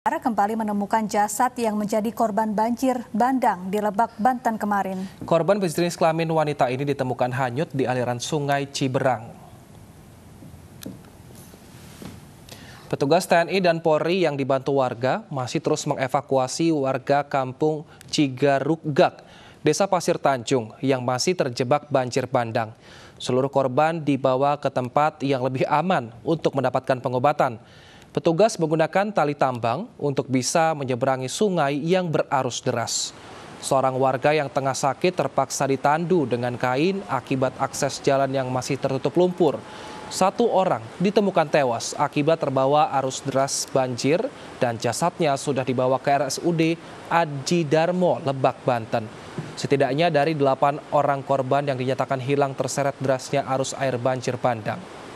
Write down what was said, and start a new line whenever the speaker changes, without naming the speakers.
Para kembali menemukan jasad yang menjadi korban banjir bandang di Lebak, Banten kemarin.
Korban berjenis kelamin wanita ini ditemukan hanyut di aliran sungai Ciberang. Petugas TNI dan Polri yang dibantu warga masih terus mengevakuasi warga kampung Cigarugak, Desa Pasir Tanjung yang masih terjebak banjir bandang. Seluruh korban dibawa ke tempat yang lebih aman untuk mendapatkan pengobatan. Petugas menggunakan tali tambang untuk bisa menyeberangi sungai yang berarus deras. Seorang warga yang tengah sakit terpaksa ditandu dengan kain akibat akses jalan yang masih tertutup lumpur. Satu orang ditemukan tewas akibat terbawa arus deras banjir dan jasadnya sudah dibawa ke RSUD Aji Darmo, Lebak, Banten. Setidaknya dari delapan orang korban yang dinyatakan hilang terseret derasnya arus air banjir bandang.